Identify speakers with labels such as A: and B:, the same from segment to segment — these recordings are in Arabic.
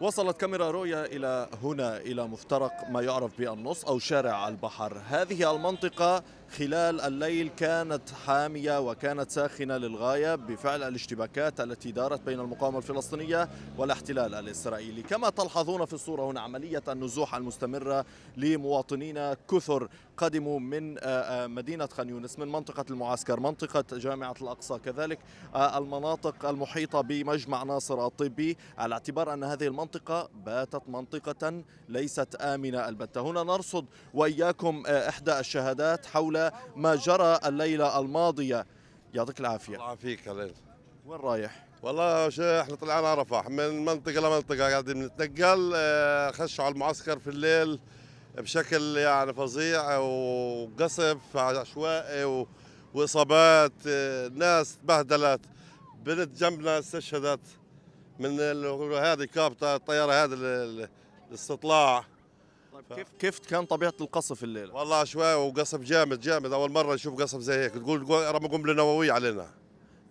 A: وصلت كاميرا رؤيا إلى هنا إلى مفترق ما يعرف بالنص أو شارع البحر هذه المنطقة خلال الليل كانت حامية وكانت ساخنة للغاية بفعل الاشتباكات التي دارت بين المقاومة الفلسطينية والاحتلال الإسرائيلي كما تلحظون في الصورة هنا عملية النزوح المستمرة لمواطنين كثر قدموا من آه، آه، مدينة خان يونس من منطقة المعسكر منطقة جامعة الأقصى كذلك آه، المناطق المحيطة بمجمع ناصر الطبي على اعتبار أن هذه المنطقة باتت منطقة ليست آمنة البتة هنا نرصد
B: وإياكم إحدى الشهادات حول ما جرى الليلة الماضية يعطيك العافية الله يعافيك وين رايح؟ والله احنا طلعنا رفح من منطقه لمنطقه قاعدين بنتنقل خشوا على المعسكر في الليل بشكل يعني فظيع وقصف عشوائي واصابات آه، ناس تبهدلت بنت جنبنا استشهدت من هذه كابتة الطياره هذا الاستطلاع طيب كيف كيف كان طبيعه القصف الليله؟ والله عشوائي وقصف جامد جامد اول مره نشوف قصف زي هيك تقول رموا قنبله نوويه علينا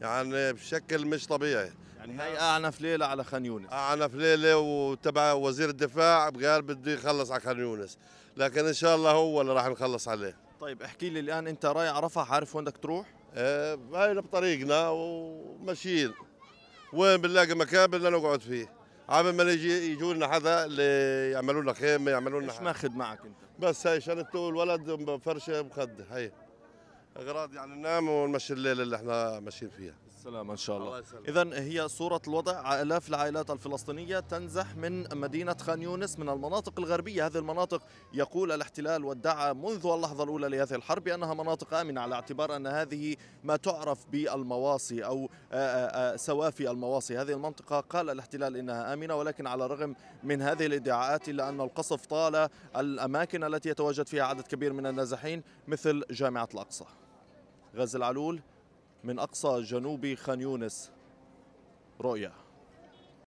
B: يعني بشكل مش طبيعي يعني هاي اعنف ليله على خان يونس اعنف ليله وتبع وزير الدفاع قال بده يخلص على خان يونس لكن ان شاء الله هو اللي راح نخلص عليه طيب احكي لي الان انت رايح رفح عارف وين بدك تروح؟ ايه هاي بطريقنا وماشيين وين بنلاقي مكان بدنا نقعد فيه عم ما يجي يجوا لنا حدا اللي يعملوا لنا خيمه يعملوا لنا ايش ماخذ معك انت؟ بس هاي شنطته الولد فرشه مخده هي اغراض يعني ننام ونمشي الليله اللي احنا ماشيين فيها السلامة إن شاء الله, الله إذا هي صورة الوضع آلاف العائلات الفلسطينية
A: تنزح من مدينة خان يونس من المناطق الغربية هذه المناطق يقول الاحتلال وادعى منذ اللحظة الأولى لهذه الحرب أنها مناطق آمنة على اعتبار أن هذه ما تعرف بالمواصي أو سوافي المواصي هذه المنطقة قال الاحتلال إنها آمنة ولكن على الرغم من هذه الادعاءات إلا أن القصف طال الأماكن التي يتواجد فيها عدد كبير من النازحين مثل جامعة الأقصى غازي العلول من أقصى جنوب خان يونس رؤيا